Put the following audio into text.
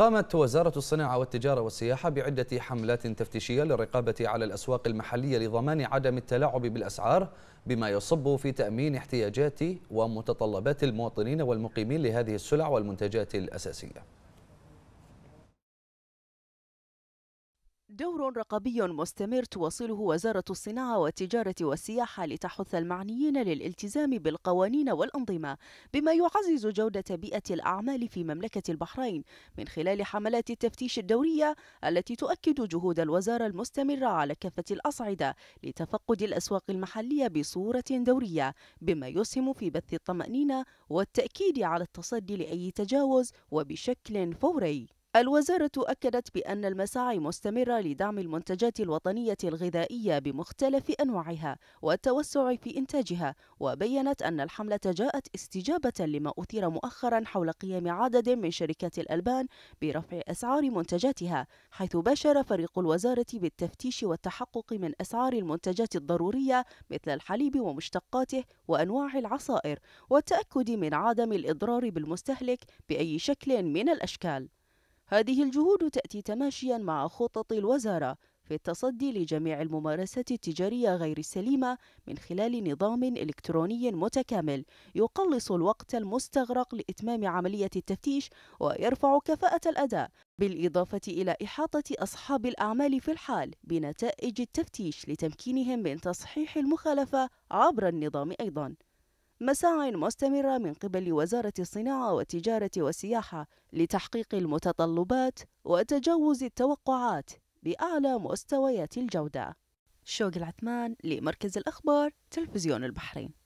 قامت وزارة الصناعة والتجارة والسياحة بعدة حملات تفتيشية للرقابة على الأسواق المحلية لضمان عدم التلاعب بالأسعار بما يصب في تأمين احتياجات ومتطلبات المواطنين والمقيمين لهذه السلع والمنتجات الأساسية دور رقابي مستمر تواصله وزارة الصناعة والتجارة والسياحة لتحث المعنيين للالتزام بالقوانين والأنظمة بما يعزز جودة بيئة الأعمال في مملكة البحرين من خلال حملات التفتيش الدورية التي تؤكد جهود الوزارة المستمرة على كافة الأصعدة لتفقد الأسواق المحلية بصورة دورية بما يسهم في بث الطمأنينة والتأكيد على التصدي لأي تجاوز وبشكل فوري الوزارة أكدت بأن المساعي مستمرة لدعم المنتجات الوطنية الغذائية بمختلف أنواعها والتوسع في إنتاجها، وبينت أن الحملة جاءت استجابة لما أثير مؤخرا حول قيام عدد من شركات الألبان برفع أسعار منتجاتها، حيث باشر فريق الوزارة بالتفتيش والتحقق من أسعار المنتجات الضرورية مثل الحليب ومشتقاته وأنواع العصائر، والتأكد من عدم الإضرار بالمستهلك بأي شكل من الأشكال. هذه الجهود تأتي تماشيا مع خطط الوزارة في التصدي لجميع الممارسات التجارية غير السليمة من خلال نظام إلكتروني متكامل يقلص الوقت المستغرق لإتمام عملية التفتيش ويرفع كفاءة الأداء بالإضافة إلى إحاطة أصحاب الأعمال في الحال بنتائج التفتيش لتمكينهم من تصحيح المخالفة عبر النظام أيضاً مساعي مستمرة من قبل وزارة الصناعة والتجارة والسياحة لتحقيق المتطلبات وتجاوز التوقعات بأعلى مستويات الجودة شوق العثمان لمركز الأخبار تلفزيون البحرين